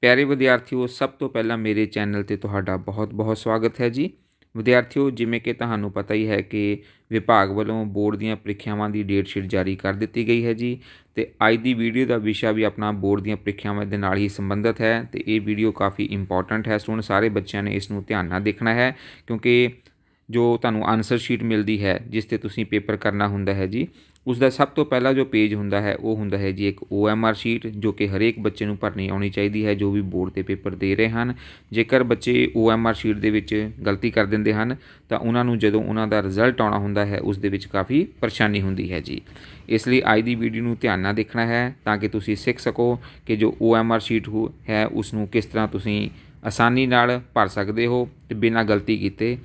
ਪਿਆਰੇ ਵਿਦਿਆਰਥੀਓ ਸਭ ਤੋਂ ਪਹਿਲਾਂ ਮੇਰੇ ਚੈਨਲ ਤੇ ਤੁਹਾਡਾ ਬਹੁਤ-ਬਹੁਤ ਸਵਾਗਤ ਹੈ ਜੀ ਵਿਦਿਆਰਥੀਓ ਜਿਵੇਂ ਕਿ ਤੁਹਾਨੂੰ ਪਤਾ ਹੀ ਹੈ ਕਿ ਵਿਭਾਗ ਵੱਲੋਂ ਬੋਰਡ ਦੀਆਂ ਪ੍ਰੀਖਿਆਵਾਂ ਦੀ ਡੇਟ ਸ਼ੀਟ ਜਾਰੀ ਕਰ ਦਿੱਤੀ ਗਈ ਹੈ ਜੀ ਤੇ ਅੱਜ ਦੀ ਵੀਡੀਓ ਦਾ ਵਿਸ਼ਾ ਵੀ ਆਪਣਾ ਬੋਰਡ ਦੀਆਂ ਪ੍ਰੀਖਿਆਵਾਂ ਦੇ ਨਾਲ ਹੀ ਸੰਬੰਧਿਤ ਹੈ ਤੇ ਇਹ ਵੀਡੀਓ ਕਾਫੀ ਇੰਪੋਰਟੈਂਟ ਹੈ ਸੋ ਸਾਰੇ ਬੱਚਿਆਂ ਨੇ ਇਸ ਨੂੰ ਧਿਆਨ ਨਾਲ ਦੇਖਣਾ ਹੈ ਕਿਉਂਕਿ ਜੋ ਤੁਹਾਨੂੰ ਆਨਸਰ ਸ਼ੀਟ ਮਿਲਦੀ ਹੈ ਜਿਸ ਤੇ ਤੁਸੀਂ ਪੇਪਰ ਕਰਨਾ ਹੁੰਦਾ ਹੈ ਜੀ ਉਸ ਦਾ ਸਭ ਤੋਂ ਪਹਿਲਾ ਜੋ ਪੇਜ ਹੁੰਦਾ ਹੈ ਉਹ ਹੁੰਦਾ ਹੈ ਜੀ ਇੱਕ OMR ਸ਼ੀਟ ਜੋ ਕਿ ਹਰੇਕ ਬੱਚੇ ਨੂੰ ਭਰਨੀ ਆਉਣੀ ਚਾਹੀਦੀ ਹੈ ਜੋ ਵੀ ਬੋਰਡ ਤੇ ਪੇਪਰ ਦੇ ਰਹੇ ਹਨ ਜੇਕਰ ਬੱਚੇ OMR ਸ਼ੀਟ ਦੇ ਵਿੱਚ ਗਲਤੀ ਕਰ ਦਿੰਦੇ ਹਨ ਤਾਂ ਉਹਨਾਂ ਨੂੰ ਜਦੋਂ ਉਹਨਾਂ ਦਾ ਰਿਜ਼ਲਟ ਆਉਣਾ ਹੁੰਦਾ ਹੈ ਉਸ ਦੇ ਵਿੱਚ ਕਾਫੀ ਪਰੇਸ਼ਾਨੀ ਹੁੰਦੀ ਹੈ ਜੀ ਇਸ ਲਈ ਅੱਜ ਦੀ ਵੀਡੀਓ ਨੂੰ ਧਿਆਨ ਨਾਲ ਦੇਖਣਾ ਹੈ ਤਾਂ ਕਿ ਤੁਸੀਂ ਸਿੱਖ ਸਕੋ ਕਿ ਜੋ OMR ਸ਼ੀਟ ਹੈ ਉਸ ਨੂੰ ਕਿਸ ਤਰ੍ਹਾਂ ਤੁਸੀਂ ਆਸਾਨੀ ਨਾਲ ਭਰ ਸਕਦੇ ਹੋ ਤੇ ਬਿਨਾਂ ਗਲਤੀ ਕੀਤੇ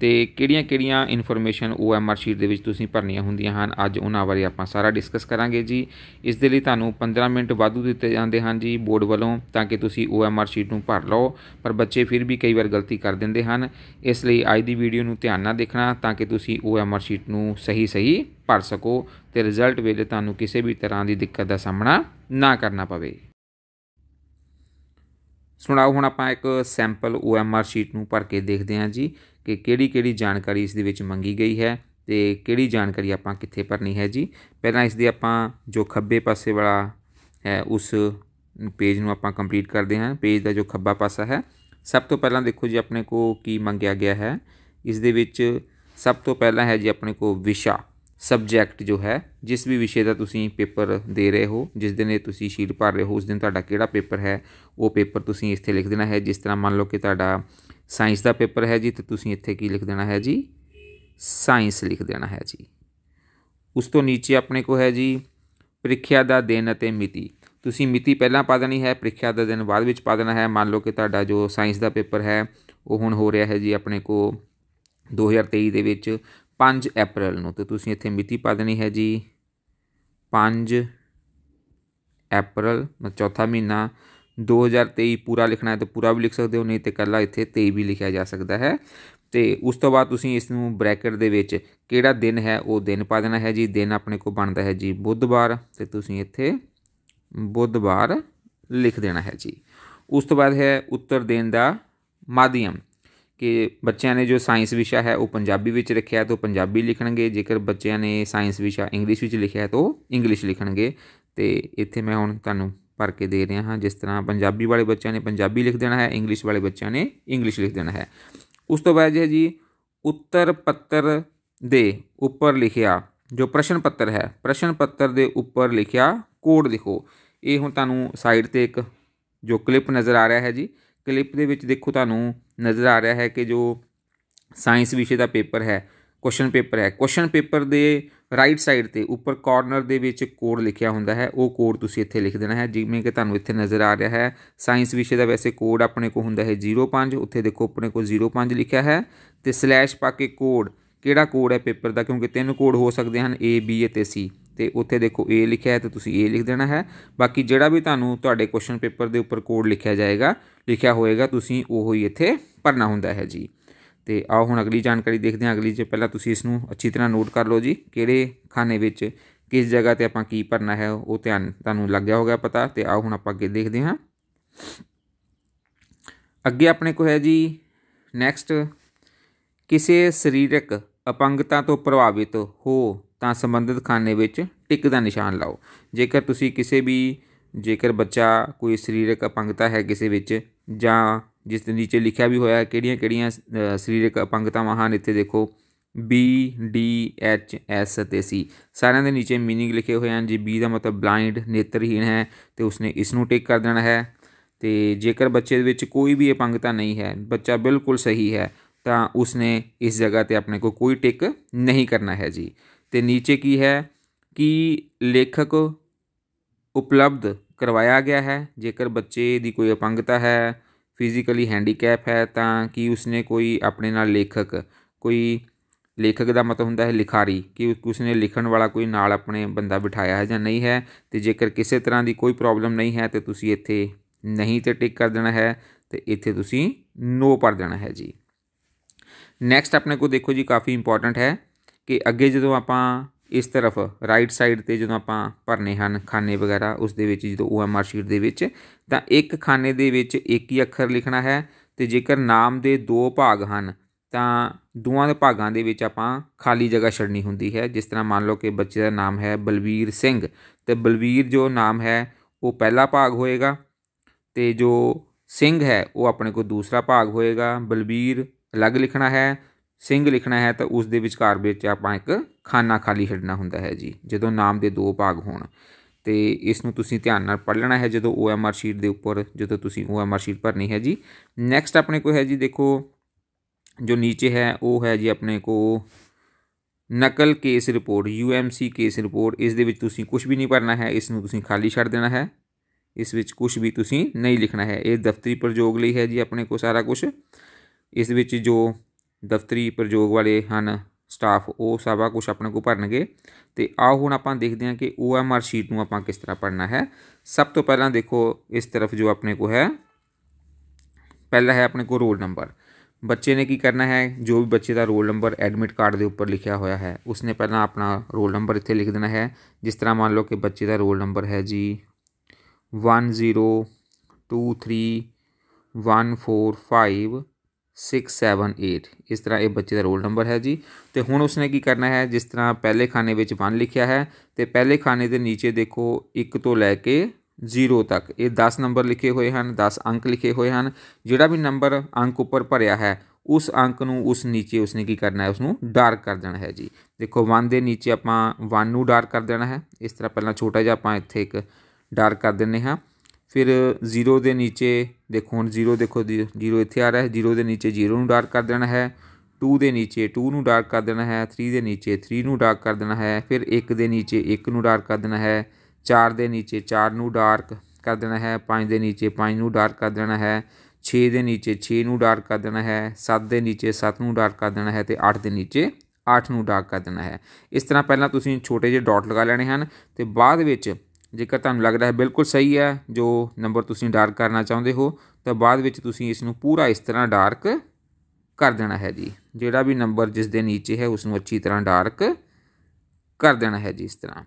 ਤੇ ਕਿਹੜੀਆਂ-ਕਿਹੜੀਆਂ ਇਨਫੋਰਮੇਸ਼ਨ OMR ਸ਼ੀਟ ਦੇ ਵਿੱਚ ਤੁਸੀਂ ਭਰਨੀਆਂ ਹੁੰਦੀਆਂ ਹਨ ਅੱਜ ਉਹਨਾਂ ਬਾਰੇ ਆਪਾਂ ਸਾਰਾ ਡਿਸਕਸ ਕਰਾਂਗੇ ਜੀ ਇਸ ਦੇ ਲਈ ਤੁਹਾਨੂੰ 15 ਮਿੰਟ ਵਾਧੂ ਦਿੱਤੇ ਜਾਂਦੇ ਹਨ ਜੀ ਬੋਰਡ ਵੱਲੋਂ ਤਾਂ ਕਿ ਤੁਸੀਂ OMR ਸ਼ੀਟ ਨੂੰ ਭਰ ਲਓ ਪਰ ਬੱਚੇ ਫਿਰ ਵੀ ਕਈ ਵਾਰ ਗਲਤੀ ਕਰ ਦਿੰਦੇ ਹਨ ਇਸ ਲਈ ਅੱਜ ਦੀ ਵੀਡੀਓ ਨੂੰ ਧਿਆਨ ਨਾਲ ਦੇਖਣਾ ਤਾਂ ਕਿ ਤੁਸੀਂ OMR ਸ਼ੀਟ ਨੂੰ ਸਹੀ-ਸਹੀ ਭਰ ਸਕੋ ਤੇ ਰਿਜ਼ਲਟ ਵੇਲੇ ਤੁਹਾਨੂੰ ਕਿਸੇ ਵੀ ਤਰ੍ਹਾਂ ਦੀ ਦਿੱਕਤ ਦਾ ਸਾਹਮਣਾ ਨਾ ਕਰਨਾ ਪਵੇ ਹੁਣ ਆਓ ਹੁਣ ਆਪਾਂ ਇੱਕ ਸੈਂਪਲ OMR ਸ਼ੀਟ ਨੂੰ ਭਰ ਕੇ ਦੇਖਦੇ ਹਾਂ ਜੀ ਕਿ ਕਿਹੜੀ ਕਿਹੜੀ ਜਾਣਕਾਰੀ ਇਸ ਦੇ ਵਿੱਚ ਮੰਗੀ ਗਈ ਹੈ ਤੇ ਕਿਹੜੀ ਜਾਣਕਾਰੀ ਆਪਾਂ ਕਿੱਥੇ ਭਰਨੀ ਹੈ ਜੀ ਪਹਿਲਾਂ ਇਸ ਦੇ ਆਪਾਂ ਜੋ ਖੱਬੇ ਪਾਸੇ ਵਾਲਾ ਹੈ ਉਸ ਪੇਜ ਨੂੰ ਆਪਾਂ ਕੰਪਲੀਟ ਕਰਦੇ ਹਾਂ ਪੇਜ ਦਾ ਜੋ ਖੱਬਾ ਪਾਸਾ ਹੈ ਸਭ ਤੋਂ ਪਹਿਲਾਂ ਦੇਖੋ ਜੀ ਆਪਣੇ ਕੋ ਕੀ ਮੰਗਿਆ ਗਿਆ ਹੈ ਇਸ ਦੇ ਵਿੱਚ ਸਭ ਤੋਂ ਪਹਿਲਾਂ ਹੈ ਜੀ ਆਪਣੇ ਕੋ ਵਿਸ਼ਾ ਸਬਜੈਕਟ ਜੋ ਹੈ ਜਿਸ ਵੀ ਵਿਸ਼ੇ ਦਾ ਤੁਸੀਂ ਪੇਪਰ ਦੇ ਰਹੇ ਹੋ ਜਿਸ ਦਿਨ ਇਹ ਤੁਸੀਂ ਸ਼ੀਟ ਭਰ ਰਹੇ ਹੋ ਉਸ ਦਿਨ ਤੁਹਾਡਾ ਕਿਹੜਾ ਪੇਪਰ ਹੈ ਉਹ ਪੇਪਰ ਤੁਸੀਂ ਇੱਥੇ ਲਿਖ ਦੇਣਾ ਹੈ ਜਿਸ ਤਰ੍ਹਾਂ ਮੰਨ ਲਓ ਕਿ ਤੁਹਾਡਾ ਸਾਇੰਸ ਦਾ ਪੇਪਰ ਹੈ ਜੀ ਤੇ ਤੁਸੀਂ ਇੱਥੇ ਕੀ ਲਿਖ ਦੇਣਾ ਹੈ ਜੀ ਸਾਇੰਸ ਲਿਖ ਦੇਣਾ ਹੈ ਜੀ ਉਸ ਤੋਂ ਨੀਚੇ ਆਪਣੇ ਕੋ ਹੈ ਜੀ ਪ੍ਰੀਖਿਆ ਦਾ ਦਿਨ ਅਤੇ ਮਿਤੀ ਤੁਸੀਂ ਮਿਤੀ ਪਹਿਲਾਂ ਪਾ ਦੇਣੀ ਹੈ ਪ੍ਰੀਖਿਆ ਦਾ ਦਿਨ ਬਾਅਦ ਵਿੱਚ ਪਾ ਦੇਣਾ ਹੈ ਮੰਨ ਲਓ ਕਿ ਤੁਹਾਡਾ ਜੋ ਸਾਇੰਸ ਦਾ ਪੇਪਰ ਹੈ ਉਹ ਹੁਣ ਹੋ ਰਿਹਾ ਹੈ ਜੀ ਆਪਣੇ ਕੋ 2023 ਦੇ ਵਿੱਚ 5 ਅਪ੍ਰੈਲ ਨੂੰ ਤੇ ਤੁਸੀਂ ਇੱਥੇ ਮਿਤੀ ਪਾ ਦੇਣੀ ਹੈ ਜੀ 5 ਅਪ੍ਰੈਲ ਚੌਥਾ ਮਹੀਨਾ 2023 ਪੂਰਾ ਲਿਖਣਾ ਹੈ ਤਾਂ ਪੂਰਾ ਵੀ ਲਿਖ ਸਕਦੇ ਹੋ ਨਹੀਂ ਤੇ ਕੱਲਾ ਇੱਥੇ 23 ਵੀ ਲਿਖਿਆ ਜਾ ਸਕਦਾ ਹੈ ਤੇ ਉਸ ਤੋਂ ਬਾਅਦ ਤੁਸੀਂ ਇਸ ਨੂੰ ਬ੍ਰੈਕਟ ਦੇ ਵਿੱਚ ਕਿਹੜਾ ਦਿਨ ਹੈ ਉਹ ਦਿਨ ਪਾ ਦੇਣਾ ਹੈ ਜੀ ਦਿਨ ਆਪਣੇ ਕੋ ਬਣਦਾ ਹੈ ਜੀ ਬੁੱਧਵਾਰ ਤੇ ਤੁਸੀਂ ਇੱਥੇ ਬੁੱਧਵਾਰ ਲਿਖ ਦੇਣਾ ਹੈ ਜੀ ਉਸ ਤੋਂ ਬਾਅਦ ਹੈ ਉੱਤਰ ਦੇਣ ਦਾ ਮਾਧਿਅਮ ਕਿ ਬੱਚਿਆਂ ਨੇ ਜੋ ਸਾਇੰਸ ਵਿਸ਼ਾ ਹੈ ਉਹ ਪੰਜਾਬੀ ਵਿੱਚ ਰੱਖਿਆ ਤਾਂ ਪੰਜਾਬੀ ਲਿਖਣਗੇ ਜੇਕਰ ਬੱਚਿਆਂ ਨੇ ਸਾਇੰਸ ਵਿਸ਼ਾ ਇੰਗਲਿਸ਼ ਵਿੱਚ ਲਿਖਿਆ ਤਾਂ ਉਹ ਇੰਗਲਿਸ਼ ਲਿਖਣਗੇ ਤੇ ਇੱਥੇ ਮੈਂ ਹੁਣ ਤੁਹਾਨੂੰ ਭਰ ਕੇ ਦੇ ਰਿਹਾ ਹਾਂ ਜਿਸ ਤਰ੍ਹਾਂ ਪੰਜਾਬੀ ਵਾਲੇ ਬੱਚਿਆਂ ਨੇ ਪੰਜਾਬੀ ਲਿਖ ਦੇਣਾ ਹੈ ਇੰਗਲਿਸ਼ ਵਾਲੇ ਬੱਚਿਆਂ ਨੇ ਇੰਗਲਿਸ਼ ਲਿਖ ਦੇਣਾ ਹੈ ਉਸ ਤੋਂ ਬਾਅਦ ਜੀ ਉੱਤਰ ਪੱਤਰ ਦੇ ਉੱਪਰ ਲਿਖਿਆ ਜੋ ਪ੍ਰਸ਼ਨ ਪੱਤਰ ਹੈ ਪ੍ਰਸ਼ਨ ਪੱਤਰ ਦੇ ਉੱਪਰ ਲਿਖਿਆ ਕੋਡ ਲਿਖੋ ਇਹ ਹੁਣ ਤੁਹਾਨੂੰ ਸਾਈਡ ਤੇ ਇੱਕ ਜੋ ਕਲਿੱਪ ਨਜ਼ਰ ਆ ਰਿਹਾ ਹੈ ਜੀ ਕਲਿੱਪ ਦੇ ਵਿੱਚ ਦੇਖੋ ਤੁਹਾਨੂੰ ਨਜ਼ਰ ਆ ਰਿਹਾ ਹੈ ਕਿ ਜੋ ਸਾਇੰਸ ਵਿਸ਼ੇ ਦਾ ਪੇਪਰ ਹੈ ਕੁਐਸਚਨ ਪੇਪਰ ਹੈ ਕੁਐਸਚਨ ਪੇਪਰ ਦੇ ਰਾਈਟ ਸਾਈਡ ਤੇ ਉੱਪਰ ਕਾਰਨਰ ਦੇ ਵਿੱਚ ਕੋਡ ਲਿਖਿਆ ਹੁੰਦਾ ਹੈ ਉਹ ਕੋਡ ਤੁਸੀਂ ਇੱਥੇ ਲਿਖ ਦੇਣਾ ਹੈ ਜਿਵੇਂ ਕਿ ਤੁਹਾਨੂੰ ਇੱਥੇ ਨਜ਼ਰ ਆ ਰਿਹਾ ਹੈ ਸਾਇੰਸ ਵਿਸ਼ੇ ਦਾ ਵੈਸੇ ਕੋਡ ਆਪਣੇ ਕੋ ਹੁੰਦਾ ਹੈ 05 ਉੱਥੇ ਦੇਖੋ ਆਪਣੇ ਕੋ 05 ਲਿਖਿਆ ਹੈ ਤੇ ਸਲੈਸ਼ ਪਾ ਕੇ ਕੋਡ ਕਿਹੜਾ ਕੋਡ ਹੈ ਪੇਪਰ ਦਾ ਕਿਉਂਕਿ ਤਿੰਨ ਕੋਡ ਹੋ ਸਕਦੇ ਹਨ A B ਅਤੇ C ਤੇ ਉੱਥੇ ਦੇਖੋ A ਲਿਖਿਆ ਹੈ ਤੇ ਤੁਸੀਂ A ਲਿਖ ਦੇਣਾ ਹੈ ਬਾਕੀ ਜਿਹੜਾ ਵੀ ਤੁਹਾਨੂੰ ਤੁਹਾਡੇ ਕੁਐਸਚਨ ਪੇਪਰ ਦੇ ਉੱਪਰ ਕੋਡ ਲਿਖਿਆ ਜਾਏਗਾ ਲਿਖਿਆ ਹੋਏਗਾ ਤੁਸੀਂ ਉਹ ਹੀ ਇੱਥੇ ਭਰਨਾ ਹੁੰਦਾ ਹੈ ਜੀ ਤੇ ਆਓ ਹੁਣ ਅਗਲੀ ਜਾਣਕਾਰੀ ਦੇਖਦੇ ਹਾਂ ਅਗਲੀ ਜੇ ਪਹਿਲਾਂ ਤੁਸੀਂ ਇਸ ਨੂੰ ਅੱਛੀ ਤਰ੍ਹਾਂ ਨੋਟ ਕਰ ਲਓ ਜੀ ਕਿਹੜੇ ਖਾਨੇ ਵਿੱਚ ਕਿਸ ਜਗ੍ਹਾ ਤੇ ਆਪਾਂ ਕੀ ਭਰਨਾ ਹੈ ਉਹ ਧਿਆਨ ਤੁਹਾਨੂੰ ਲੱਗ ਗਿਆ ਹੋਗਾ ਪਤਾ ਤੇ ਆਓ ਹੁਣ ਆਪਾਂ ਅੱਗੇ ਦੇਖਦੇ ਹਾਂ ਅੱਗੇ ਆਪਣੇ ਕੋ ਹੈ ਜੀ ਨੈਕਸਟ ਕਿਸੇ ਸਰੀਰਕ ਅਪੰਗਤਾ ਤੋਂ ਪ੍ਰਭਾਵਿਤ ਹੋ ਤਾਂ ਸੰਬੰਧਿਤ ਖਾਨੇ ਵਿੱਚ ਟਿਕ ਦਾ ਨਿਸ਼ਾਨ ਲਾਓ ਜੇਕਰ ਤੁਸੀਂ ਕਿਸੇ ਵੀ ਜੇਕਰ ਬੱਚਾ ਕੋਈ ਸਰੀਰਕ ਅਪੰਗਤਾ ਹੈ ਕਿਸੇ ਵਿੱਚ ਜਾਂ ਜਿਸ ਦੇ ਨੀਚੇ ਲਿਖਿਆ ਵੀ ਹੋਇਆ ਹੈ ਕਿਹੜੀਆਂ ਕਿਹੜੀਆਂ ਸਰੀਰਕ ਅਪੰਗਤਾਵਾਂ ਹਨ ਇੱਥੇ ਦੇਖੋ ਬੀ ਡੀ ਐਚ ਐਸ ਤੇ ਸੀ ਸਾਰਿਆਂ ਦੇ ਨੀਚੇ मीनिंग ਲਿਖੇ ਹੋਏ ਹਨ ਜੀ ਬੀ ਦਾ ਮਤਲਬ ਬਲਾਈਂਡ ਨੇਤਰਹੀਣ ਹੈ ਤੇ ਉਸਨੇ ਇਸ ਨੂੰ ਟਿਕ ਕਰ ਦੇਣਾ ਹੈ ਤੇ ਜੇਕਰ ਬੱਚੇ ਦੇ ਵਿੱਚ ਕੋਈ ਵੀ ਅਪੰਗਤਾ ਨਹੀਂ ਹੈ ਬੱਚਾ ਬਿਲਕੁਲ ਸਹੀ ਹੈ ਤਾਂ ਉਸਨੇ ਇਸ ਜਗ੍ਹਾ ਤੇ ਆਪਣੇ ਕੋ ਕੋਈ ਟਿਕ ਨਹੀਂ ਕਰਨਾ ਹੈ ਜੀ ਤੇ ਨੀਚੇ ਕੀ ਹੈ ਕਿ ਲੇਖਕ ਉਪਲਬਧ ਕਰਵਾਇਆ ਗਿਆ ਹੈ ਜੇਕਰ ਬੱਚੇ ਦੀ ਕੋਈ ਅਪੰਗਤਾ ਹੈ ਫਿਜ਼ੀਕਲੀ ਹੈਂਡੀਕੈਪ ਹੈ ਤਾਂ ਕਿ ਉਸਨੇ ਕੋਈ ਆਪਣੇ ਨਾਲ ਲੇਖਕ ਕੋਈ ਲੇਖਕ ਦਾ ਮਤਲਬ ਹੁੰਦਾ ਹੈ ਲਿਖਾਰੀ ਕਿ ਉਸਨੇ ਲਿਖਣ ਵਾਲਾ ਕੋਈ ਨਾਲ ਆਪਣੇ ਬੰਦਾ ਬਿਠਾਇਆ ਹੈ ਜਾਂ ਨਹੀਂ ਹੈ ਤੇ ਜੇਕਰ ਕਿਸੇ ਤਰ੍ਹਾਂ ਦੀ ਕੋਈ ਪ੍ਰੋਬਲਮ ਨਹੀਂ ਹੈ ਤੇ ਤੁਸੀਂ ਇੱਥੇ ਨਹੀਂ ਤੇ ਟਿਕ ਕਰ ਦੇਣਾ ਹੈ ਤੇ ਇੱਥੇ ਤੁਸੀਂ ਨੋ ਪਰ ਦੇਣਾ ਹੈ ਜੀ ਨੈਕਸਟ ਆਪਣੇ ਕੋ ਦੇਖੋ ਜੀ ਕਾਫੀ ਇੰਪੋਰਟੈਂਟ ਹੈ ਕਿ ਅੱਗੇ ਜਦੋਂ ਆਪਾਂ ਇਸ ਤਰਫ ਰਾਈਟ ਸਾਈਡ ਤੇ ਜਦੋਂ ਆਪਾਂ ਭਰਨੇ ਹਨ ਖਾਨੇ ਵਗੈਰਾ ਉਸ ਦੇ ਵਿੱਚ ਜਦੋਂ ਓ ਸ਼ੀਟ ਦੇ ਵਿੱਚ ਤਾਂ ਇੱਕ ਖਾਨੇ ਦੇ ਵਿੱਚ ਇੱਕ ਹੀ ਅੱਖਰ ਲਿਖਣਾ ਹੈ ਤੇ ਜੇਕਰ ਨਾਮ ਦੇ ਦੋ ਭਾਗ ਹਨ ਤਾਂ ਦੋਵਾਂ ਦੇ ਭਾਗਾਂ ਦੇ ਵਿੱਚ ਆਪਾਂ ਖਾਲੀ ਜਗ੍ਹਾ ਛੱਡਣੀ ਹੁੰਦੀ ਹੈ ਜਿਸ ਤਰ੍ਹਾਂ ਮੰਨ ਲਓ ਕਿ ਬੱਚੇ ਦਾ ਨਾਮ ਹੈ ਬਲਵੀਰ ਸਿੰਘ ਤੇ ਬਲਵੀਰ ਜੋ ਨਾਮ ਹੈ ਉਹ ਪਹਿਲਾ ਭਾਗ ਹੋਏਗਾ ਤੇ ਜੋ ਸਿੰਘ ਹੈ ਉਹ ਆਪਣੇ ਕੋਲ ਦੂਸਰਾ ਭਾਗ ਹੋਏਗਾ ਬਲਬੀਰ ਅਲੱਗ ਲਿਖਣਾ ਹੈ ਸਿੰਘ ਲਿਖਣਾ ਹੈ ਤਾਂ ਉਸ ਦੇ ਵਿਚਕਾਰ ਵਿੱਚ ਆਪਾਂ ਇੱਕ ਖਾਨਾ ਖਾਲੀ ਛੱਡਣਾ ਹੁੰਦਾ ਹੈ ਜੀ ਜਦੋਂ ਨਾਮ ਦੇ ਦੋ ਭਾਗ ਹੋਣ ਤੇ ਇਸ ਨੂੰ ਤੁਸੀਂ ਧਿਆਨ ਨਾਲ ਪੜ੍ਹ ਲੈਣਾ ਹੈ ਜਦੋਂ OMR ਸ਼ੀਟ ਦੇ ਉੱਪਰ ਜਦੋਂ ਤੁਸੀਂ OMR ਸ਼ੀਟ ਭਰਨੀ ਹੈ ਜੀ ਨੈਕਸਟ ਆਪਣੇ ਕੋਲ ਹੈ ਜੀ ਦੇਖੋ ਜੋ ਨੀਚੇ ਹੈ ਉਹ ਹੈ ਜੀ ਆਪਣੇ ਕੋ ਨਕਲ case report UMC case report ਇਸ ਦੇ ਵਿੱਚ ਤੁਸੀਂ ਕੁਝ ਵੀ ਨਹੀਂ ਭਰਨਾ ਹੈ ਇਸ ਨੂੰ ਤੁਸੀਂ ਖਾਲੀ ਛੱਡ ਦੇਣਾ ਹੈ ਇਸ ਵਿੱਚ ਕੁਝ ਵੀ ਤੁਸੀਂ ਨਹੀਂ ਲਿਖਣਾ ਹੈ ਇਹ ਦਫ਼ਤਰੀ ਪ੍ਰਯੋਗ ਲਈ ਹੈ ਜੀ ਆਪਣੇ ਕੋ ਸਾਰਾ ਕੁਝ ਇਸ ਵਿੱਚ ਜੋ ਦਫ਼ਤਰੀ ਪ੍ਰਯੋਗ ਵਾਲੇ ਹਨ ਸਟਾਫ ਉਹ ਸਾਰਾ ਕੁਝ ਆਪਣੇ ਕੋ ਭਰਨਗੇ ਤੇ ਆਓ ਹੁਣ ਆਪਾਂ ਦੇਖਦੇ ਹਾਂ ਕਿ OMR ਸ਼ੀਟ ਨੂੰ ਆਪਾਂ ਕਿਸ ਤਰ੍ਹਾਂ ਭਰਨਾ ਹੈ ਸਭ ਤੋਂ ਪਹਿਲਾਂ ਦੇਖੋ ਇਸ ਤਰਫ ਜੋ ਆਪਣੇ ਕੋ ਹੈ ਪਹਿਲਾ ਹੈ ਆਪਣੇ ਕੋ ਰੋਲ ਨੰਬਰ ਬੱਚੇ ਨੇ ਕੀ ਕਰਨਾ ਹੈ ਜੋ ਵੀ ਬੱਚੇ ਦਾ ਰੋਲ ਨੰਬਰ ਐਡਮਿਟ ਕਾਰਡ ਦੇ ਉੱਪਰ ਲਿਖਿਆ ਹੋਇਆ ਹੈ ਉਸਨੇ ਪਹਿਲਾਂ ਆਪਣਾ ਰੋਲ ਨੰਬਰ ਇੱਥੇ ਲਿਖ ਦੇਣਾ ਹੈ ਜਿਸ ਤਰ੍ਹਾਂ ਮੰਨ ਲਓ ਕਿ ਬੱਚੇ ਦਾ ਰੋਲ ਨੰਬਰ ਹੈ ਜੀ 1023145 678 ਇਸ ਤਰ੍ਹਾਂ ਇਹ ਬੱਚੇ ਦਾ ਰੋਲ ਨੰਬਰ ਹੈ ਜੀ ਤੇ ਹੁਣ ਉਸਨੇ ਕੀ ਕਰਨਾ ਹੈ ਜਿਸ ਤਰ੍ਹਾਂ ਪਹਿਲੇ ਖਾਨੇ ਵਿੱਚ 1 ਲਿਖਿਆ ਹੈ ਤੇ ਪਹਿਲੇ ਖਾਨੇ ਦੇ ਨੀਚੇ ਦੇਖੋ 1 ਤੋਂ ਲੈ ਕੇ 0 ਤੱਕ ਇਹ 10 ਨੰਬਰ ਲਿਖੇ ਹੋਏ ਹਨ 10 ਅੰਕ ਲਿਖੇ ਹੋਏ ਹਨ ਜਿਹੜਾ ਵੀ ਨੰਬਰ ਅੰਕ ਉੱਪਰ ਭਰਿਆ ਹੈ ਉਸ ਅੰਕ ਨੂੰ ਉਸ ਨੀਚੇ ਉਸਨੇ ਕੀ ਕਰਨਾ ਹੈ ਉਸ ਨੂੰ ਡਾਰਕ ਕਰ ਦੇਣਾ ਹੈ ਜੀ ਦੇਖੋ 1 ਦੇ ਨੀਚੇ ਆਪਾਂ 1 ਨੂੰ ਡਾਰਕ ਕਰ ਦੇਣਾ ਹੈ ਇਸ ਤਰ੍ਹਾਂ ਪਹਿਲਾਂ ਛੋਟਾ ਜਿਹਾ ਆਪਾਂ ਇੱਥੇ ਇੱਕ ਡਾਰਕ ਕਰ ਦਿੰਨੇ ਹਾਂ ਫਿਰ ਜ਼ੀਰੋ ਦੇ نیچے ਦੇਖੋ ਹੁਣ ਜ਼ੀਰੋ ਦੇਖੋ ਜ਼ੀਰੋ ਇੱਥੇ ਆ ਰਿਹਾ ਹੈ ਜ਼ੀਰੋ ਦੇ نیچے ਜ਼ੀਰੋ ਨੂੰ ਡਾਰਕ ਕਰ ਦੇਣਾ ਹੈ 2 ਦੇ نیچے 2 ਨੂੰ ਡਾਰਕ ਕਰ ਦੇਣਾ ਹੈ 3 ਦੇ نیچے 3 ਨੂੰ ਡਾਰਕ ਕਰ ਦੇਣਾ ਹੈ ਫਿਰ 1 ਦੇ نیچے 1 ਨੂੰ ਡਾਰਕ ਕਰ ਦੇਣਾ ਹੈ 4 ਦੇ نیچے 4 ਨੂੰ ਡਾਰਕ ਕਰ ਦੇਣਾ ਹੈ 5 ਦੇ نیچے 5 ਨੂੰ ਡਾਰਕ ਕਰ ਦੇਣਾ ਹੈ 6 ਦੇ نیچے 6 ਨੂੰ ਡਾਰਕ ਕਰ ਦੇਣਾ ਹੈ 7 ਦੇ نیچے 7 ਨੂੰ ਡਾਰਕ ਕਰ ਦੇਣਾ ਹੈ ਤੇ 8 ਦੇ نیچے 8 ਨੂੰ ਡਾਰਕ ਕਰ ਦੇਣਾ ਹੈ ਇਸ ਤਰ੍ਹਾਂ ਪਹਿਲਾਂ ਤੁਸੀਂ ਛੋਟੇ ਜਿਹੇ ਡਾਟ ਲਗਾ ਲੈਣੇ ਹਨ ਤੇ ਬਾਅਦ ਵਿੱਚ ਜੇਕਰ ਤੁਹਾਨੂੰ ਲੱਗਦਾ ਹੈ ਬਿਲਕੁਲ ਸਹੀ ਹੈ ਜੋ ਨੰਬਰ ਤੁਸੀਂ ਡਾਰਕ ਕਰਨਾ ਚਾਹੁੰਦੇ ਹੋ ਤਾਂ ਬਾਅਦ ਵਿੱਚ ਤੁਸੀਂ ਇਸ ਨੂੰ ਪੂਰਾ ਇਸ ਤਰ੍ਹਾਂ ਡਾਰਕ ਕਰ ਦੇਣਾ ਹੈ ਜੀ ਜਿਹੜਾ ਵੀ ਨੰਬਰ ਜਿਸ ਦੇ ਨੀਚੇ ਹੈ ਉਸ ਨੂੰ ਅੱਛੀ ਤਰ੍ਹਾਂ ਡਾਰਕ ਕਰ ਦੇਣਾ ਹੈ ਜੀ ਇਸ ਤਰ੍ਹਾਂ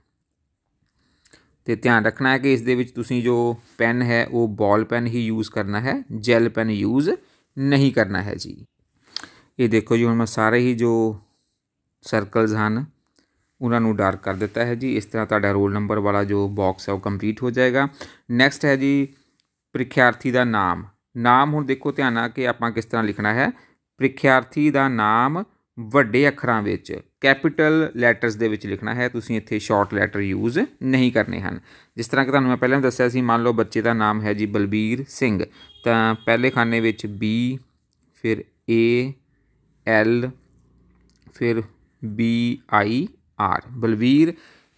ਤੇ ਧਿਆਨ ਰੱਖਣਾ ਹੈ ਕਿ ਇਸ ਦੇ ਵਿੱਚ ਤੁਸੀਂ ਜੋ ਪੈਨ ਹੈ ਉਹ ਬਾਲ ਪੈਨ ਹੀ ਯੂਜ਼ ਕਰਨਾ ਹੈ ਜੈਲ ਪੈਨ ਯੂਜ਼ ਨਹੀਂ ਕਰਨਾ ਹੈ ਜੀ ਇਹ ਦੇਖੋ ਜੀ ਹੁਣ ਮੈਂ ਸਾਰੇ ਹੀ ਜੋ ਸਰਕਲਸ ਹਨ ਉਹਨਾਂ ਨੂੰ ਡਾਰਕ ਕਰ ਦਿੱਤਾ ਹੈ ਜੀ ਇਸ ਤਰ੍ਹਾਂ ਤੁਹਾਡਾ ਰੋਲ ਨੰਬਰ ਵਾਲਾ ਜੋ ਬਾਕਸ ਹੈ ਉਹ ਕੰਪਲੀਟ ਹੋ ਜਾਏਗਾ ਨੈਕਸਟ ਹੈ ਜੀ ਪ੍ਰੀਖਿਆਰਥੀ ਦਾ ਨਾਮ ਨਾਮ ਹੁਣ ਦੇਖੋ ਧਿਆਨ ਨਾਲ ਕਿ ਆਪਾਂ ਕਿਸ ਤਰ੍ਹਾਂ ਲਿਖਣਾ ਹੈ ਪ੍ਰੀਖਿਆਰਥੀ ਦਾ ਨਾਮ ਵੱਡੇ ਅੱਖਰਾਂ ਵਿੱਚ ਕੈਪੀਟਲ ਲੈਟਰਸ ਦੇ ਵਿੱਚ ਲਿਖਣਾ ਹੈ ਤੁਸੀਂ ਇੱਥੇ ਸ਼ਾਰਟ ਲੈਟਰ ਯੂਜ਼ ਨਹੀਂ ਕਰਨੇ ਹਨ ਜਿਸ ਤਰ੍ਹਾਂ ਕਿ ਤੁਹਾਨੂੰ ਮੈਂ ਪਹਿਲਾਂ ਦੱਸਿਆ ਸੀ ਮੰਨ ਲਓ ਬੱਚੇ ਦਾ ਨਾਮ ਹੈ ਜੀ ਬਲਬੀਰ ਸਿੰਘ ਤਾਂ ਪਹਿਲੇ ਖਾਨੇ ਵਿੱਚ B ਫਿਰ A L ਫਿਰ B I ਆਰ ਬਲਵੀਰ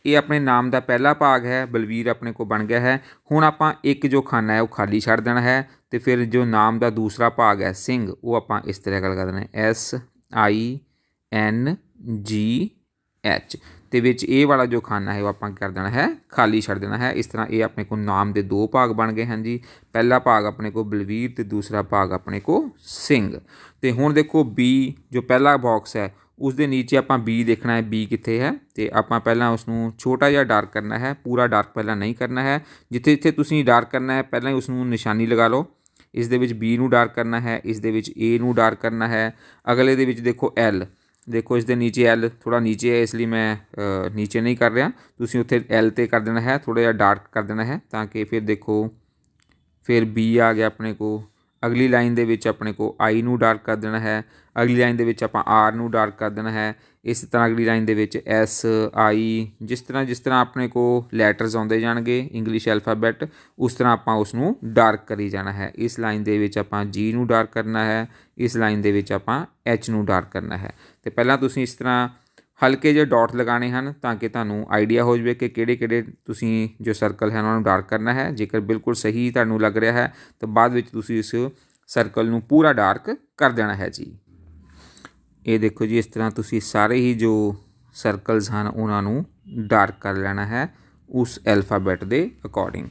ਇਹ ਆਪਣੇ ਨਾਮ ਦਾ ਪਹਿਲਾ ਭਾਗ ਹੈ ਬਲਵੀਰ ਆਪਣੇ ਕੋ ਬਣ ਗਿਆ ਹੈ ਹੁਣ ਆਪਾਂ ਇੱਕ ਜੋ ਖਾਨਾ ਹੈ ਉਹ ਖਾਲੀ ਛੱਡ ਦੇਣਾ ਹੈ ਤੇ ਫਿਰ ਜੋ ਨਾਮ ਦਾ ਦੂਸਰਾ ਭਾਗ ਹੈ ਸਿੰਘ ਉਹ ਆਪਾਂ ਇਸ ਤਰ੍ਹਾਂ ਗੱਲ ਕਰ ਦੇਣਾ ਐਸ ਆਈ ਐਨ ਜੀ ਐਚ ਤੇ ਵਿੱਚ ਇਹ ਵਾਲਾ ਜੋ ਖਾਨਾ ਹੈ ਉਹ ਆਪਾਂ ਕਰ ਦੇਣਾ ਹੈ ਖਾਲੀ ਛੱਡ ਦੇਣਾ ਹੈ ਇਸ ਤਰ੍ਹਾਂ ਇਹ ਆਪਣੇ ਕੋ ਨਾਮ ਦੇ ਦੋ ਭਾਗ ਬਣ ਗਏ ਹਨ ਜੀ ਪਹਿਲਾ ਭਾਗ ਆਪਣੇ ਕੋ ਬਲਵੀਰ ਤੇ ਦੂਸਰਾ ਭਾਗ ਆਪਣੇ ਕੋ ਸਿੰਘ ਤੇ ਹੁਣ ਦੇਖੋ ਬੀ ਜੋ ਪਹਿਲਾ ਬਾਕਸ ਹੈ ਉਸ ਦੇ ਨੀਚੇ ਆਪਾਂ B ਦੇਖਣਾ ਹੈ B ਕਿੱਥੇ ਹੈ ਤੇ ਆਪਾਂ ਪਹਿਲਾਂ ਉਸ ਨੂੰ ਛੋਟਾ ਜਿਹਾ ਡਾਰਕ ਕਰਨਾ ਹੈ ਪੂਰਾ ਡਾਰਕ ਪਹਿਲਾਂ ਨਹੀਂ ਕਰਨਾ ਹੈ ਜਿੱਥੇ ਜਿੱਥੇ ਤੁਸੀਂ ਡਾਰਕ ਕਰਨਾ ਹੈ ਪਹਿਲਾਂ ਹੀ ਉਸ ਨੂੰ ਨਿਸ਼ਾਨੀ ਲਗਾ ਲਓ ਇਸ ਦੇ ਵਿੱਚ B ਨੂੰ ਡਾਰਕ ਕਰਨਾ ਹੈ ਇਸ ਦੇ ਵਿੱਚ A ਨੂੰ ਡਾਰਕ ਕਰਨਾ ਹੈ ਅਗਲੇ ਦੇ ਵਿੱਚ ਦੇਖੋ L ਦੇਖੋ ਇਸ ਦੇ ਨੀਚੇ L ਥੋੜਾ ਨੀਚੇ ਹੈ ਇਸ ਲਈ ਮੈਂ ਨੀਚੇ ਨਹੀਂ ਕਰ ਰਿਹਾ ਤੁਸੀਂ ਉੱਥੇ L ਤੇ ਕਰ ਦੇਣਾ ਹੈ ਥੋੜਾ ਜਿਹਾ ਡਾਰਕ ਕਰ ਦੇਣਾ ਹੈ ਤਾਂ ਕਿ ਫਿਰ ਦੇਖੋ ਫਿਰ B ਆ ਗਿਆ ਆਪਣੇ ਕੋ ਅਗਲੀ ਲਾਈਨ ਦੇ ਵਿੱਚ ਆਪਣੇ ਕੋ I ਨੂੰ ਡਾਰਕ ਕਰ ਦੇਣਾ ਹੈ ਅਗਲੀ ਲਾਈਨ ਦੇ ਵਿੱਚ ਆਪਾਂ ਆਰ ਨੂੰ ਡਾਰਕ ਕਰ ਦੇਣਾ ਹੈ ਇਸ ਤਰ੍ਹਾਂ ਅਗਲੀ ਲਾਈਨ ਦੇ ਵਿੱਚ ਐਸ ਆਈ ਜਿਸ ਤਰ੍ਹਾਂ ਜਿਸ ਤਰ੍ਹਾਂ ਆਪਣੇ ਕੋ ਲੈਟਰਸ ਆਉਂਦੇ ਜਾਣਗੇ ਇੰਗਲਿਸ਼ ਅਲਫਾਬੈਟ ਉਸ ਤਰ੍ਹਾਂ ਆਪਾਂ ਉਸ ਨੂੰ ਡਾਰਕ ਕਰੀ ਜਾਣਾ ਹੈ ਇਸ ਲਾਈਨ ਦੇ ਵਿੱਚ ਆਪਾਂ ਜੀ ਨੂੰ ਡਾਰਕ ਕਰਨਾ ਹੈ ਇਸ ਲਾਈਨ ਦੇ ਵਿੱਚ ਆਪਾਂ ਐਚ ਨੂੰ ਡਾਰਕ ਕਰਨਾ ਹੈ ਤੇ ਪਹਿਲਾਂ ਤੁਸੀਂ ਇਸ ਤਰ੍ਹਾਂ ਹਲਕੇ ਜਿਹੇ ਡਾਟ ਲਗਾਣੇ ਹਨ ਤਾਂ ਕਿ ਤੁਹਾਨੂੰ ਆਈਡੀਆ ਹੋ ਜਵੇ ਕਿ ਕਿਹੜੇ ਕਿਹੜੇ ਤੁਸੀਂ ਜੋ ਸਰਕਲ ਹੈ ਉਹਨਾਂ ਨੂੰ ਡਾਰਕ ਕਰਨਾ ਹੈ ਜੇਕਰ ਬਿਲਕੁਲ ਸਹੀ ਤੁਹਾਨੂੰ ਲੱਗ ਰਿਹਾ ਹੈ ਤਾਂ ਬਾਅਦ ਵਿੱਚ ਤੁਸੀਂ ਇਸ ਸਰਕਲ ਨੂੰ ਪੂਰਾ ਡਾਰਕ ਕਰ ਦੇਣਾ ਹੈ ਜੀ ਇਹ ਦੇਖੋ ਜੀ ਇਸ ਤਰ੍ਹਾਂ ਤੁਸੀਂ ਸਾਰੇ ਹੀ ਜੋ ਸਰਕਲਸ ਹਨ ਉਹਨਾਂ ਨੂੰ ਡਾਰਕ ਕਰ ਲੈਣਾ ਹੈ ਉਸ ਐਲਫਾਬੈਟ ਦੇ ਅਕੋਰਡਿੰਗ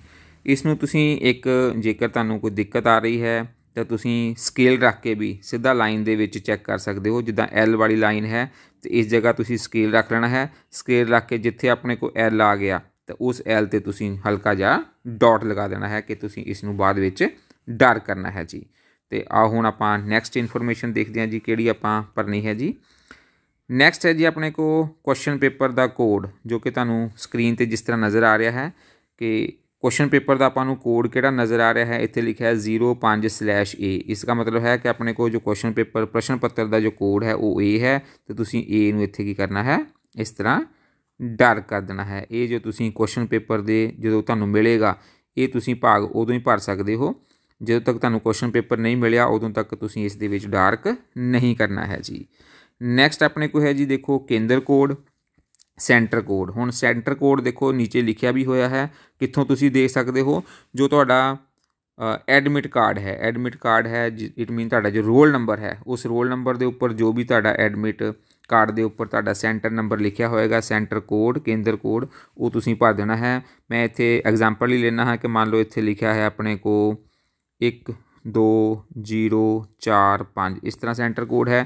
ਇਸ ਨੂੰ ਤੁਸੀਂ ਇੱਕ ਜੇਕਰ ਤੁਹਾਨੂੰ ਕੋਈ ਦਿੱਕਤ ਆ ਰਹੀ ਹੈ ਤਾਂ ਤੁਸੀਂ ਸਕੇਲ ਰੱਖ ਕੇ ਵੀ ਸਿੱਧਾ ਲਾਈਨ ਦੇ ਵਿੱਚ ਚੈੱਕ ਕਰ ਸਕਦੇ ਹੋ ਜਿੱਦਾਂ ਐਲ ਵਾਲੀ ਲਾਈਨ ਹੈ ਤੇ ਇਸ ਜਗ੍ਹਾ ਤੁਸੀਂ ਸਕੇਲ ਰੱਖ ਲੈਣਾ ਹੈ ਸਕੇਲ ਰੱਖ ਕੇ ਜਿੱਥੇ ਆਪਣੇ ਕੋਲ ਐਲ ਆ ਗਿਆ ਤਾਂ ਉਸ ਐਲ ਤੇ ਤੁਸੀਂ ਹਲਕਾ ਜਿਹਾ ਡਾਟ ਲਗਾ ਦੇਣਾ ਹੈ ਕਿ ਤੁਸੀਂ ਇਸ ਨੂੰ ਬਾਅਦ ਵਿੱਚ ਡਾਰਕ ਕਰਨਾ ਹੈ ਜੀ ਤੇ ਆ ਹੁਣ ਆਪਾਂ ਨੈਕਸਟ ਇਨਫੋਰਮੇਸ਼ਨ ਦੇਖਦੇ ਹਾਂ ਜੀ ਕਿਹੜੀ ਆਪਾਂ ਭਰਨੀ ਹੈ ਜੀ ਨੈਕਸਟ ਹੈ ਜੀ ਆਪਣੇ ਕੋ ਕੁਐਸਚਨ ਪੇਪਰ ਦਾ ਕੋਡ ਜੋ ਕਿ ਤੁਹਾਨੂੰ ਸਕਰੀਨ ਤੇ ਜਿਸ ਤਰ੍ਹਾਂ ਨਜ਼ਰ ਆ ਰਿਹਾ ਹੈ ਕਿ ਕੁਐਸਚਨ ਪੇਪਰ ਦਾ ਆਪਾਂ ਨੂੰ ਕੋਡ ਕਿਹੜਾ ਨਜ਼ਰ ਆ ਰਿਹਾ ਹੈ ਇੱਥੇ ਲਿਖਿਆ ਹੈ 05/A ਇਸ ਦਾ ਮਤਲਬ ਹੈ ਕਿ ਆਪਣੇ ਕੋ ਜੋ ਕੁਐਸਚਨ ਪੇਪਰ ਪ੍ਰਸ਼ਨ ਪੱਤਰ ਦਾ ਜੋ ਕੋਡ ਹੈ ਉਹ A ਹੈ ਤੇ ਤੁਸੀਂ A ਨੂੰ ਇੱਥੇ ਕੀ ਕਰਨਾ ਹੈ ਇਸ ਤਰ੍ਹਾਂ ਡਰ ਕਰ ਦੇਣਾ ਹੈ ਇਹ ਜੋ ਤੁਸੀਂ ਕੁਐਸਚਨ ਪੇਪਰ ਦੇ ਜਦੋਂ ਤੁਹਾਨੂੰ ਮਿਲੇਗਾ ਇਹ ਤੁਸੀਂ ਭਾਗ ਉਦੋਂ ਹੀ ਭਰ ਸਕਦੇ ਹੋ ਜਦੋਂ ਤੱਕ ਤੁਹਾਨੂੰ ਕੁਐਸਚਨ ਪੇਪਰ ਨਹੀਂ ਮਿਲਿਆ ਉਦੋਂ ਤੱਕ ਤੁਸੀਂ ਇਸ ਦੇ ਵਿੱਚ ਡਾਰਕ ਨਹੀਂ ਕਰਨਾ ਹੈ ਜੀ ਨੈਕਸਟ ਆਪਣੇ ਕੋ ਹੈ ਜੀ ਦੇਖੋ ਕੇਂਦਰ ਕੋਡ ਸੈਂਟਰ ਕੋਡ ਹੁਣ ਸੈਂਟਰ ਕੋਡ ਦੇਖੋ ਨੀਚੇ ਲਿਖਿਆ ਵੀ ਹੋਇਆ ਹੈ ਕਿੱਥੋਂ ਤੁਸੀਂ ਦੇਖ ਸਕਦੇ ਹੋ ਜੋ ਤੁਹਾਡਾ ਐਡਮਿਟ ਕਾਰਡ ਹੈ ਐਡਮਿਟ ਕਾਰਡ ਹੈ ਇਟ ਮੀਨ ਤੁਹਾਡਾ ਜੋ ਰੋਲ ਨੰਬਰ ਹੈ ਉਸ ਰੋਲ ਨੰਬਰ ਦੇ ਉੱਪਰ ਜੋ ਵੀ ਤੁਹਾਡਾ ਐਡਮਿਟ ਕਾਰਡ ਦੇ ਉੱਪਰ ਤੁਹਾਡਾ ਸੈਂਟਰ ਨੰਬਰ ਲਿਖਿਆ ਹੋਏਗਾ ਸੈਂਟਰ ਕੋਡ ਕੇਂਦਰ ਕੋਡ ਉਹ ਤੁਸੀਂ ਭਰ ਦੇਣਾ ਹੈ ਮੈਂ ਇੱਥੇ ਐਗਜ਼ਾਮਪਲ ਹੀ ਲੈਣਾ ਹੈ ਕਿ ਮੰਨ ਲਓ ਇੱਥੇ ਲਿਖਿਆ ਹੈ ਆਪਣੇ ਕੋ ਇੱਕ 2 0 4 5 ਇਸ ਤਰ੍ਹਾਂ ਸੈਂਟਰ ਕੋਡ ਹੈ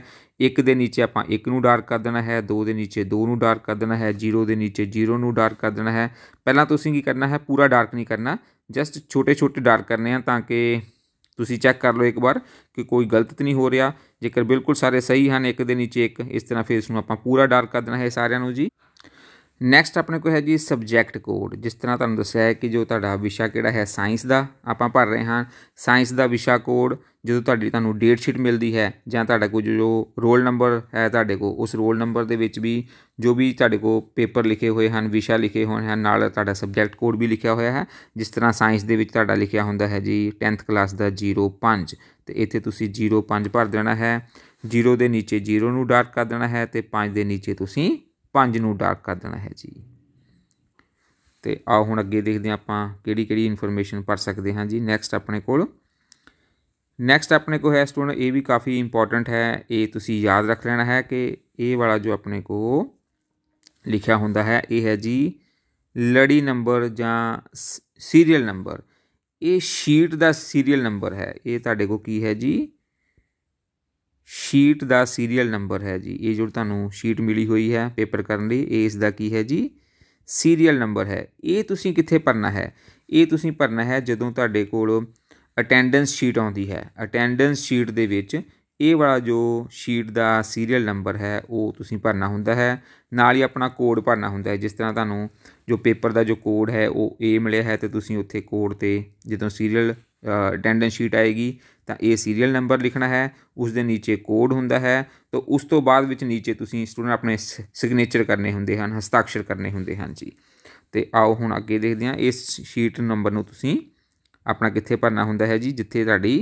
ਇੱਕ ਦੇ ਨੀਚੇ ਆਪਾਂ ਇੱਕ ਨੂੰ ਡਾਰਕ ਕਰ ਦੇਣਾ ਹੈ ਦੋ ਦੇ ਨੀਚੇ ਦੋ ਨੂੰ ਡਾਰਕ ਕਰ ਦੇਣਾ ਹੈ 0 ਦੇ ਨੀਚੇ 0 ਨੂੰ ਡਾਰਕ ਕਰ ਦੇਣਾ ਹੈ ਪਹਿਲਾਂ ਤੁਸੀਂ ਕੀ ਕਰਨਾ ਹੈ ਪੂਰਾ ਡਾਰਕ ਨਹੀਂ ਕਰਨਾ ਜਸਟ ਛੋਟੇ ਛੋਟੇ ਡਾਰਕ ਕਰਨੇ ਆ ਤਾਂ ਕਿ ਤੁਸੀਂ ਚੈੱਕ ਕਰ ਲਓ ਇੱਕ ਵਾਰ ਕਿ ਕੋਈ ਗਲਤ ਤਾਂ ਨਹੀਂ ਹੋ ਰਿਹਾ ਜੇਕਰ ਬਿਲਕੁਲ ਸਾਰੇ ਸਹੀ ਹਨ ਇੱਕ ਦੇ ਨੀਚੇ ਇੱਕ ਇਸ ਤਰ੍ਹਾਂ ਫੇਸ ਨੂੰ ਆਪਾਂ ਪੂਰਾ ਡਾਰਕ ਕਰ ਦੇਣਾ ਹੈ ਸਾਰਿਆਂ ਨੂੰ ਜੀ ਨੈਕਸਟ ਆਪਣੇ ਕੋਲ ਹੈ ਜੀ ਸਬਜੈਕਟ ਕੋਡ ਜਿਸ ਤਰ੍ਹਾਂ ਤੁਹਾਨੂੰ ਦੱਸਿਆ ਹੈ ਕਿ ਜੋ ਤੁਹਾਡਾ ਵਿਸ਼ਾ ਕਿਹੜਾ ਹੈ ਸਾਇੰਸ ਦਾ ਆਪਾਂ ਭਰ ਰਹੇ ਹਾਂ ਸਾਇੰਸ ਦਾ ਵਿਸ਼ਾ ਕੋਡ ਜਦੋਂ ਤੁਹਾਡੀ ਤੁਹਾਨੂੰ ਡੇਟ ਸ਼ੀਟ ਮਿਲਦੀ ਹੈ ਜਾਂ ਤੁਹਾਡਾ ਕੋਈ ਜੋ ਰੋਲ ਨੰਬਰ ਹੈ ਤੁਹਾਡੇ ਕੋਲ ਉਸ ਰੋਲ ਨੰਬਰ ਦੇ ਵਿੱਚ ਵੀ ਜੋ ਵੀ ਤੁਹਾਡੇ ਕੋਲ ਪੇਪਰ ਲਿਖੇ ਹੋਏ ਹਨ ਵਿਸ਼ਾ ਲਿਖੇ ਹੋਏ ਹਨ ਨਾਲ ਤੁਹਾਡਾ ਸਬਜੈਕਟ ਕੋਡ ਵੀ ਲਿਖਿਆ ਹੋਇਆ ਹੈ ਜਿਸ ਤਰ੍ਹਾਂ ਸਾਇੰਸ ਦੇ ਵਿੱਚ ਤੁਹਾਡਾ ਲਿਖਿਆ ਹੁੰਦਾ ਹੈ ਜੀ 10th ਕਲਾਸ ਦਾ 05 ਤੇ ਇੱਥੇ ਤੁਸੀਂ 05 ਭਰ ਦੇਣਾ ਹੈ 0 ਦੇ ਨੀਚੇ 0 ਨੂੰ ਡਾਰਕ ਕਰ ਦੇਣਾ ਹੈ ਤੇ 5 ਦੇ ਨੀਚੇ ਤੁਸੀਂ 5 ਨੂੰ ਡਾਰਕ ਕਰ ਦੇਣਾ ਹੈ ਜੀ ਤੇ ਆ ਹੁਣ ਅੱਗੇ ਦੇਖਦੇ ਹਾਂ ਆਪਾਂ ਕਿਹੜੀ ਕਿਹੜੀ ਇਨਫੋਰਮੇਸ਼ਨ ਪੜ ਸਕਦੇ ਹਾਂ ਜੀ ਨੈਕਸਟ ਆਪਣੇ ਕੋਲ ਨੈਕਸਟ ਆਪਣੇ ਕੋਲ ਹੈ ਸਟੂਡੈਂਟ ਇਹ ਵੀ ਕਾਫੀ ਇੰਪੋਰਟੈਂਟ ਹੈ ਇਹ ਤੁਸੀਂ ਯਾਦ ਰੱਖ ਲੈਣਾ ਹੈ ਕਿ ਇਹ ਵਾਲਾ ਜੋ ਆਪਣੇ ਕੋ ਲਿਖਿਆ ਹੁੰਦਾ ਹੈ ਇਹ ਹੈ ਜੀ ਲੜੀ ਨੰਬਰ ਜਾਂ ਸੀਰੀਅਲ ਨੰਬਰ ਇਹ ਸ਼ੀਟ ਦਾ ਸੀਰੀਅਲ ਨੰਬਰ ਹੈ ਇਹ ਤੁਹਾਡੇ ਕੋ ਕੀ ਹੈ ਜੀ ਸ਼ੀਟ ਦਾ ਸੀਰੀਅਲ ਨੰਬਰ ਹੈ ਜੀ ਇਹ ਜੋ ਤੁਹਾਨੂੰ ਸ਼ੀਟ ਮਿਲੀ ਹੋਈ ਹੈ ਪੇਪਰ ਕਰਨ ਲਈ ਇਹ ਇਸ ਦਾ ਕੀ ਹੈ ਜੀ ਸੀਰੀਅਲ ਨੰਬਰ ਹੈ ਇਹ ਤੁਸੀਂ ਕਿੱਥੇ ਭਰਨਾ ਹੈ ਇਹ ਤੁਸੀਂ ਭਰਨਾ ਹੈ ਜਦੋਂ ਤੁਹਾਡੇ ਕੋਲ ਅਟੈਂਡੈਂਸ ਸ਼ੀਟ ਆਉਂਦੀ ਹੈ ਅਟੈਂਡੈਂਸ ਸ਼ੀਟ ਦੇ ਵਿੱਚ ਇਹ ਵਾਲਾ ਜੋ ਸ਼ੀਟ ਦਾ ਸੀਰੀਅਲ ਨੰਬਰ ਹੈ ਉਹ ਤੁਸੀਂ ਭਰਨਾ ਹੁੰਦਾ ਹੈ ਨਾਲ ਹੀ ਆਪਣਾ ਕੋਡ ਭਰਨਾ ਹੁੰਦਾ ਹੈ ਜਿਸ ਤਰ੍ਹਾਂ ਤੁਹਾਨੂੰ ਜੋ ਪੇਪਰ ਦਾ ਜੋ ਕੋਡ ਹੈ ਉਹ ਏ ਮਿਲਿਆ ਹੈ ਤੇ ਤੁਸੀਂ ਉੱਥੇ ਕੋਡ ਤੇ ਜਦੋਂ ਸੀਰੀਅਲ ਅਟੈਂਡੈਂਸ ਸ਼ੀਟ ਆਏਗੀ ਤਾਂ ਇਹ ਸੀਰੀਅਲ ਨੰਬਰ ਲਿਖਣਾ ਹੈ ਉਸ ਦੇ ਨੀਚੇ ਕੋਡ ਹੁੰਦਾ ਹੈ ਤਾਂ ਉਸ ਤੋਂ ਬਾਅਦ ਵਿੱਚ ਨੀਚੇ ਤੁਸੀਂ ਸਟੂਡੈਂਟ ਆਪਣੇ ਸਿਗਨੇਚਰ ਕਰਨੇ ਹੁੰਦੇ ਹਨ ਹਸਤਾਖਰ ਕਰਨੇ ਹੁੰਦੇ ਹਨ ਜੀ ਤੇ ਆਓ ਹੁਣ ਅੱਗੇ ਦੇਖਦੇ ਹਾਂ ਇਸ ਸ਼ੀਟ ਨੰਬਰ ਨੂੰ ਤੁਸੀਂ ਆਪਣਾ ਕਿੱਥੇ ਭਰਨਾ ਹੁੰਦਾ ਹੈ ਜੀ ਜਿੱਥੇ ਤੁਹਾਡੀ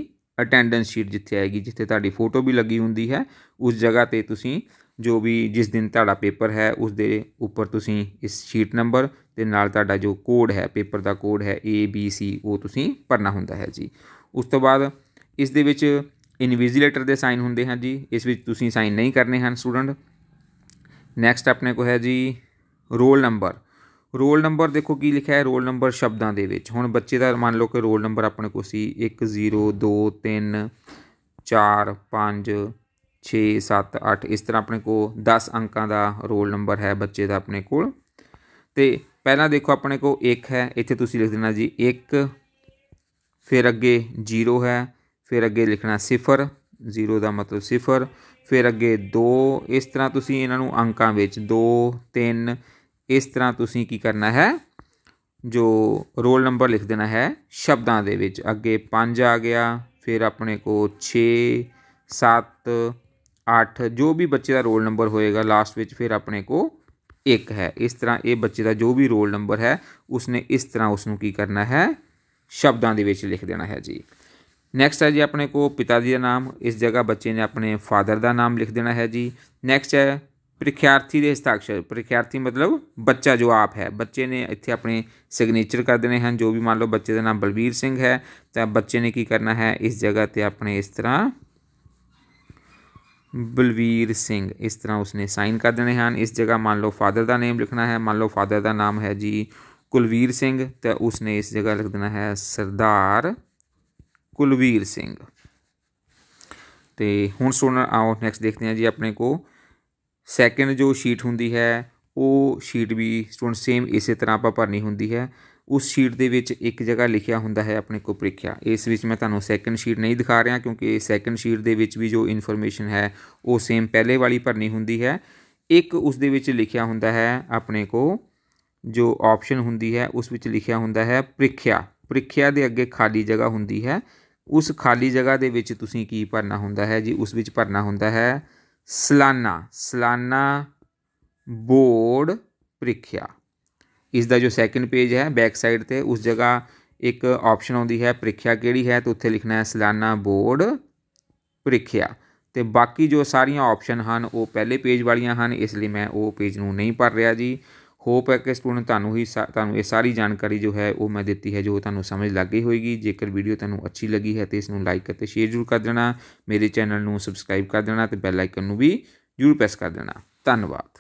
ਅਟੈਂਡੈਂਸ ਸ਼ੀਟ ਜਿੱਥੇ ਆਏਗੀ ਜਿੱਥੇ ਤੁਹਾਡੀ ਫੋਟੋ ਵੀ ਲੱਗੀ ਹੁੰਦੀ ਹੈ ਉਸ ਜਗ੍ਹਾ ਤੇ ਤੁਸੀਂ ਜੋ ਵੀ ਜਿਸ ਦਿਨ ਤੁਹਾਡਾ ਪੇਪਰ ਹੈ ਉਸ ਦੇ ਉੱਪਰ ਤੁਸੀਂ ਇਸ ਸ਼ੀਟ ਨੰਬਰ ਤੇ ਨਾਲ ਤੁਹਾਡਾ ਜੋ ਕੋਡ ਹੈ ਪੇਪਰ ਦਾ ਕੋਡ ਹੈ ABC ਉਹ ਤੁਸੀਂ ਭਰਨਾ ਹੁੰਦਾ ਹੈ ਜੀ ਉਸ ਤੋਂ ਬਾਅਦ ਇਸ ਦੇ ਵਿੱਚ ਇਨਵਿਜੀਲੇਟਰ ਦੇ ਸਾਈਨ ਹੁੰਦੇ ਹਨ ਜੀ ਇਸ ਵਿੱਚ ਤੁਸੀਂ ਸਾਈਨ ਨਹੀਂ ਕਰਨੇ ਹਨ ਸਟੂਡੈਂਟ ਨੈਕਸਟ ਆਪਣੇ ਕੋ ਹੈ ਜੀ ਰੋਲ ਨੰਬਰ ਰੋਲ ਨੰਬਰ ਦੇਖੋ ਕੀ ਲਿਖਿਆ ਹੈ ਰੋਲ ਨੰਬਰ ਸ਼ਬਦਾਂ ਦੇ ਵਿੱਚ ਹੁਣ ਬੱਚੇ ਦਾ ਮੰਨ ਲਓ ਕਿ ਰੋਲ ਨੰਬਰ ਆਪਣੇ ਕੋ ਸੀ 1 0 2 3 4 5 6 7 8 ਇਸ ਤਰ੍ਹਾਂ ਆਪਣੇ ਕੋ 10 ਅੰਕਾਂ ਦਾ ਰੋਲ ਨੰਬਰ ਹੈ ਬੱਚੇ ਦਾ ਆਪਣੇ ਕੋਲ ਤੇ ਪਹਿਲਾਂ ਦੇਖੋ ਆਪਣੇ ਕੋ 1 ਹੈ ਇੱਥੇ ਤੁਸੀਂ ਲਿਖ ਦੇਣਾ ਜੀ 1 ਫਿਰ ਅੱਗੇ 0 ਹੈ ਫਿਰ ਅੱਗੇ ਲਿਖਣਾ ਸਿਫਰ 0 ਦਾ ਮਤਲਬ ਸਿਫਰ ਫਿਰ ਅੱਗੇ 2 ਇਸ ਤਰ੍ਹਾਂ ਤੁਸੀਂ ਇਹਨਾਂ ਨੂੰ ਅੰਕਾਂ ਵਿੱਚ 2 3 ਇਸ ਤਰ੍ਹਾਂ ਤੁਸੀਂ ਕੀ ਕਰਨਾ ਹੈ ਜੋ ਰੋਲ ਨੰਬਰ ਲਿਖ ਦੇਣਾ ਹੈ ਸ਼ਬਦਾਂ ਦੇ ਵਿੱਚ ਅੱਗੇ 5 ਆ ਗਿਆ ਫਿਰ ਆਪਣੇ ਕੋ 6 7 8 ਜੋ ਵੀ ਬੱਚੇ ਦਾ ਰੋਲ ਨੰਬਰ ਹੋਏਗਾ ਲਾਸਟ ਵਿੱਚ ਫਿਰ ਆਪਣੇ ਕੋ 1 ਹੈ ਇਸ ਤਰ੍ਹਾਂ ਇਹ ਬੱਚੇ ਦਾ ਜੋ ਵੀ ਰੋਲ ਨੰਬਰ ਹੈ ਉਸਨੇ ਇਸ ਤਰ੍ਹਾਂ ਉਸ ਨੂੰ ਕੀ ਕਰਨਾ ਹੈ ਸ਼ਬਦਾਂ ਦੇ ਵਿੱਚ ਲਿਖ ਦੇਣਾ ਹੈ ਜੀ नैक्सट है जी अपने को पिता जी का नाम इस जगह बच्चे ने अपने फादर का नाम लिख देना है जी नैक्सट है प्रख्यार्थी के हस्ताक्षर प्रख्यार्थी मतलब बच्चा जो आप है बच्चे ने इतने अपने सिग्नेचर कर देने हैं जो भी मान लो बच्चे का नाम बलबीर सिंह है तो बच्चे ने की करना है इस जगह पर अपने इस तरह बलबीर सिंह इस तरह उसने साइन कर देने हैं इस जगह मान लो फादर का नेम लिखना है मान लो फादर का नाम है जी कुलवीर सिंह तो उसने इस जगह लिख देना है सरदार ਕੁਲਵੀਰ ਸਿੰਘ ਤੇ ਹੁਣ ਸੁਣਨ ਆਓ ਨੈਕਸਟ ਦੇਖਦੇ ਹਾਂ ਜੀ ਆਪਣੇ ਕੋ ਸੈਕਿੰਡ ਜੋ ਸ਼ੀਟ ਹੁੰਦੀ ਹੈ ਉਹ ਸ਼ੀਟ ਵੀ ਸਟੂਡੈਂਟ ਸੇਮ ਇਸੇ ਤਰ੍ਹਾਂ ਆਪਾਂ ਭਰਨੀ ਹੁੰਦੀ ਹੈ ਉਸ ਸ਼ੀਟ ਦੇ ਵਿੱਚ ਇੱਕ ਜਗ੍ਹਾ ਲਿਖਿਆ ਹੁੰਦਾ ਹੈ ਆਪਣੇ ਕੋ ਪ੍ਰੀਖਿਆ ਇਸ ਵਿੱਚ ਮੈਂ ਤੁਹਾਨੂੰ ਸੈਕੰਡ ਸ਼ੀਟ ਨਹੀਂ ਦਿਖਾ ਰਿਹਾ ਕਿਉਂਕਿ ਸੈਕੰਡ ਸ਼ੀਟ ਦੇ ਵਿੱਚ ਵੀ ਜੋ ਇਨਫੋਰਮੇਸ਼ਨ ਹੈ ਉਹ ਸੇਮ ਪਹਿਲੇ ਵਾਲੀ ਭਰਨੀ ਹੁੰਦੀ ਹੈ ਇੱਕ ਉਸ ਦੇ ਵਿੱਚ ਲਿਖਿਆ ਹੁੰਦਾ ਹੈ ਆਪਣੇ ਕੋ ਜੋ ਆਪਸ਼ਨ ਹੁੰਦੀ ਹੈ ਉਸ ਵਿੱਚ ਲਿਖਿਆ ਹੁੰਦਾ ਹੈ ਪ੍ਰੀਖਿਆ ਪ੍ਰੀਖਿਆ ਦੇ ਅੱਗੇ ਖਾਲੀ ਜਗ੍ਹਾ ਹੁੰਦੀ ਹੈ ਉਸ ਖਾਲੀ ਜਗ੍ਹਾ ਦੇ ਵਿੱਚ ਤੁਸੀਂ ਕੀ ਭਰਨਾ ਹੁੰਦਾ ਹੈ ਜੀ ਉਸ ਵਿੱਚ ਭਰਨਾ ਹੁੰਦਾ ਹੈ ਸਲਾਨਾ ਸਲਾਨਾ ਬੋਰਡ ਪ੍ਰੀਖਿਆ ਇਸ ਦਾ ਜੋ ਸੈਕੰਡ ਪੇਜ ਹੈ ਬੈਕ ਸਾਈਡ ਤੇ ਉਸ ਜਗ੍ਹਾ ਇੱਕ ਆਪਸ਼ਨ ਆਉਂਦੀ ਹੈ ਪ੍ਰੀਖਿਆ ਕਿਹੜੀ ਹੈ ਤਾਂ ਉੱਥੇ ਲਿਖਣਾ ਹੈ ਸਲਾਨਾ ਬੋਰਡ ਪ੍ਰੀਖਿਆ ਤੇ ਬਾਕੀ ਜੋ ਸਾਰੀਆਂ ਆਪਸ਼ਨ ਹਨ ਉਹ ਪਹਿਲੇ ਪੇਜ ਵਾਲੀਆਂ ਹਨ ਇਸ ਲਈ ਮੈਂ ਉਹ ਪੇਜ ਨੂੰ ਨਹੀਂ ਭਰ ਰਿਹਾ ਜੀ ਹੋਪ ਹੈ ਕਿ ਸਟੂਡੈਂਟ ਤੁਹਾਨੂੰ ਹੀ ਤੁਹਾਨੂੰ ਇਹ ਸਾਰੀ ਜਾਣਕਾਰੀ ਜੋ ਹੈ ਉਹ ਮੈਂ ਦਿੱਤੀ ਹੈ ਜੋ ਤੁਹਾਨੂੰ ਸਮਝ ਲੱਗ ਗਈ ਹੋਵੇਗੀ ਜੇਕਰ ਵੀਡੀਓ ਤੁਹਾਨੂੰ ਅੱਛੀ ਲੱਗੀ ਹੈ ਤੇ ਇਸ ਨੂੰ ਲਾਈਕ ਅਤੇ ਸ਼ੇਅਰ ਜ਼ਰੂਰ ਕਰ ਦੇਣਾ ਮੇਰੇ ਚੈਨਲ ਨੂੰ ਸਬਸਕ੍ਰਾਈਬ ਕਰ ਦੇਣਾ ਤੇ ਬੈਲ ਆਈਕਨ ਨੂੰ ਵੀ ਜ਼ਰੂਰ ਪ੍ਰੈਸ ਕਰ ਦੇਣਾ ਧੰਨਵਾਦ